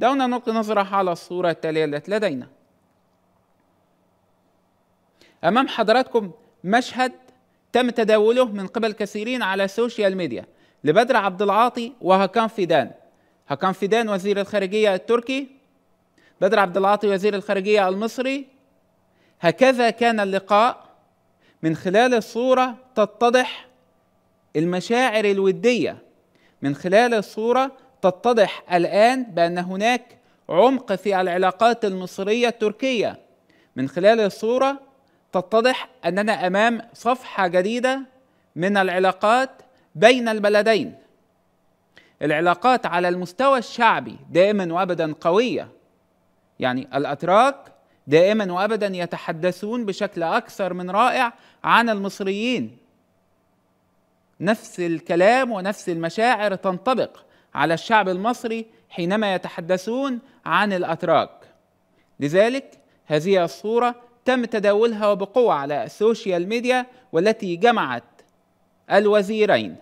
دعونا نلقي نظرة على الصورة التالية التي لدينا أمام حضراتكم مشهد تم تداوله من قبل كثيرين على السوشيال ميديا لبدر عبد العاطي وهكان فيدان هكان فيدان وزير الخارجية التركي بدر عبد العاطي وزير الخارجية المصري هكذا كان اللقاء من خلال الصورة تتضح المشاعر الودية من خلال الصورة تتضح الآن بأن هناك عمق في العلاقات المصرية التركية من خلال الصورة تتضح أننا أمام صفحة جديدة من العلاقات بين البلدين العلاقات على المستوى الشعبي دائما وابدا قويه يعني الاتراك دائما وابدا يتحدثون بشكل اكثر من رائع عن المصريين نفس الكلام ونفس المشاعر تنطبق على الشعب المصري حينما يتحدثون عن الاتراك لذلك هذه الصوره تم تداولها بقوه على السوشيال ميديا والتي جمعت الوزيرين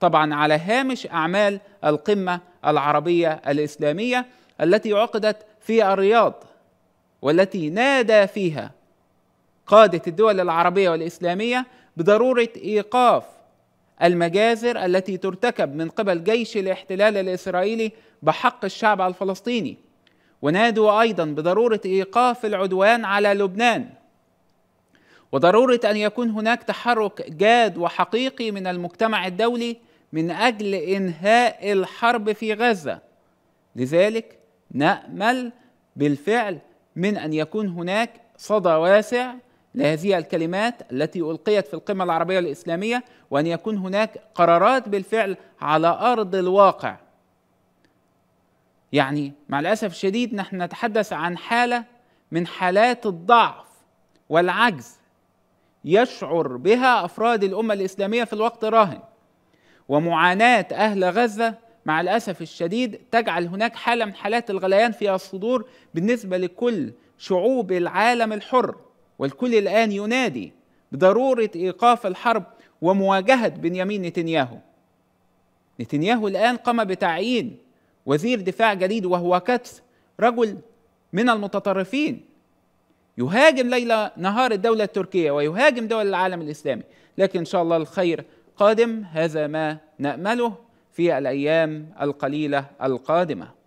طبعا على هامش اعمال القمه العربيه الاسلاميه التي عقدت في الرياض والتي نادى فيها قاده الدول العربيه والاسلاميه بضروره ايقاف المجازر التي ترتكب من قبل جيش الاحتلال الاسرائيلي بحق الشعب الفلسطيني ونادوا ايضا بضروره ايقاف العدوان على لبنان وضروره ان يكون هناك تحرك جاد وحقيقي من المجتمع الدولي من اجل انهاء الحرب في غزه لذلك نامل بالفعل من ان يكون هناك صدى واسع لهذه الكلمات التي ألقيت في القمة العربية الإسلامية وأن يكون هناك قرارات بالفعل على أرض الواقع يعني مع الأسف الشديد نحن نتحدث عن حالة من حالات الضعف والعجز يشعر بها أفراد الأمة الإسلامية في الوقت الراهن ومعاناة أهل غزة مع الأسف الشديد تجعل هناك حالة من حالات الغليان في الصدور بالنسبة لكل شعوب العالم الحر والكل الآن ينادي بضرورة إيقاف الحرب ومواجهة بنيامين نتنياهو نتنياهو الآن قام بتعيين وزير دفاع جديد وهو كتف رجل من المتطرفين يهاجم ليلة نهار الدولة التركية ويهاجم دول العالم الإسلامي لكن إن شاء الله الخير قادم هذا ما نأمله في الأيام القليلة القادمة